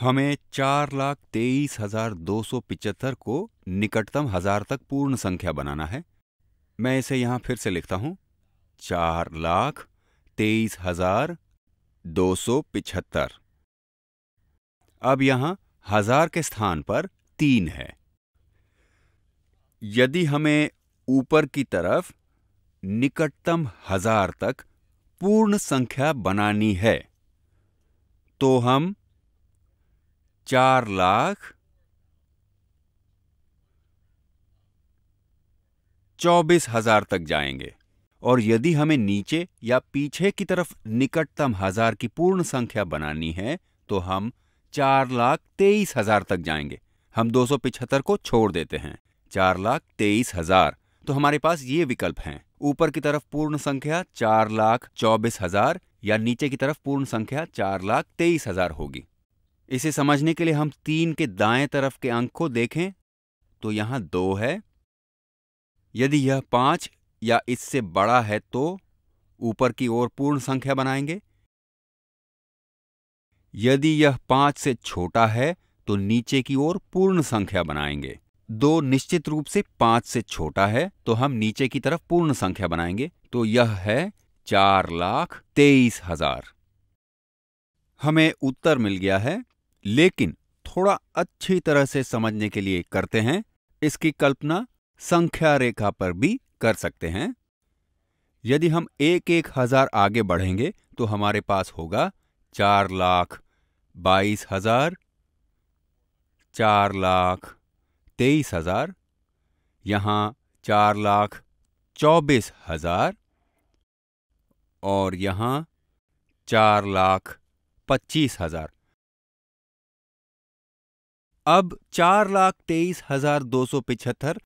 हमें चार लाख तेईस हजार दो सौ पिचहत्तर को निकटतम हजार तक पूर्ण संख्या बनाना है मैं इसे यहां फिर से लिखता हूं चार लाख तेईस हजार दो सौ पिचहत्तर अब यहां हजार के स्थान पर तीन है यदि हमें ऊपर की तरफ निकटतम हजार तक पूर्ण संख्या बनानी है तो हम चार लाख चौबीस हजार तक जाएंगे और यदि हमें नीचे या पीछे की तरफ निकटतम हजार की पूर्ण संख्या बनानी है तो हम चार लाख तेईस हजार तक जाएंगे हम दो सौ पिछहत्तर को छोड़ देते हैं चार लाख तेईस हजार तो हमारे पास ये विकल्प हैं ऊपर की तरफ पूर्ण संख्या चार लाख चौबीस हजार या नीचे की तरफ पूर्ण संख्या चार लाख तेईस हजार होगी इसे समझने के लिए हम तीन के दाएं तरफ के अंक को देखें तो यहां दो है यदि यह पांच या इससे बड़ा है तो ऊपर की ओर पूर्ण संख्या बनाएंगे यदि यह पांच से छोटा है तो नीचे की ओर पूर्ण संख्या बनाएंगे दो निश्चित रूप से पांच से छोटा है तो हम नीचे की तरफ पूर्ण संख्या बनाएंगे तो यह है चार लाख तेईस हजार हमें उत्तर मिल गया है लेकिन थोड़ा अच्छी तरह से समझने के लिए करते हैं इसकी कल्पना संख्या रेखा पर भी कर सकते हैं यदि हम एक एक हजार आगे बढ़ेंगे तो हमारे पास होगा चार लाख बाईस हजार चार लाख तेईस हजार यहां चार लाख चौबीस हजार और यहां चार लाख पच्चीस हजार अब चार लाख तेईस हजार दो सौ पिछहत्तर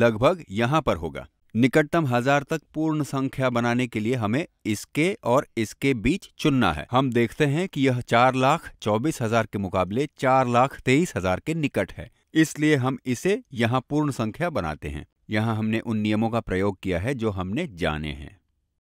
लगभग यहां पर होगा निकटतम हजार तक पूर्ण संख्या बनाने के लिए हमें इसके और इसके बीच चुनना है हम देखते हैं कि यह चार लाख चौबीस हजार के मुकाबले चार लाख तेईस हजार के निकट है इसलिए हम इसे यहाँ पूर्ण संख्या बनाते हैं यहाँ हमने उन नियमों का प्रयोग किया है जो हमने जाने हैं